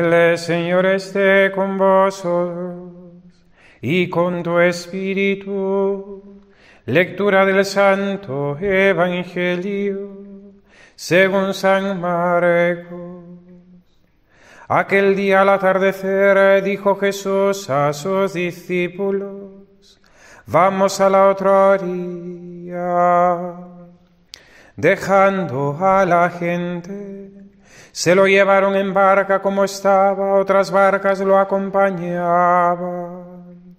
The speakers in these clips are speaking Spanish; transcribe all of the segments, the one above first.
El Señor esté con vosotros y con tu espíritu. Lectura del Santo Evangelio según San Marcos. Aquel día al atardecer dijo Jesús a sus discípulos, vamos a la otra orilla, dejando a la gente se lo llevaron en barca como estaba, otras barcas lo acompañaban.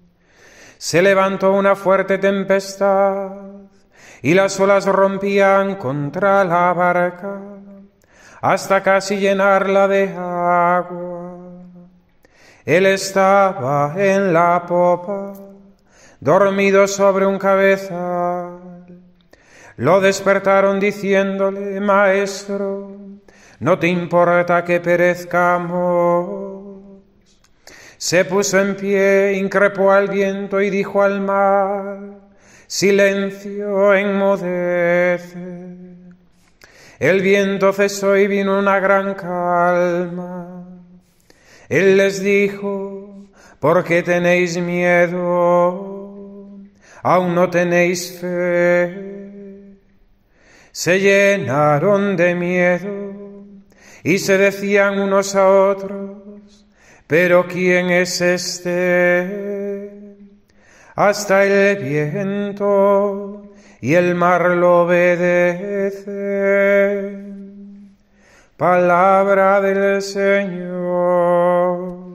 Se levantó una fuerte tempestad y las olas rompían contra la barca hasta casi llenarla de agua. Él estaba en la popa, dormido sobre un cabezal. Lo despertaron diciéndole, Maestro, no te importa que perezcamos. Se puso en pie, increpó al viento y dijo al mar, silencio, enmudece. El viento cesó y vino una gran calma. Él les dijo, ¿por qué tenéis miedo? Aún no tenéis fe. Se llenaron de miedo y se decían unos a otros, pero ¿quién es este? Hasta el viento y el mar lo obedece. Palabra del Señor.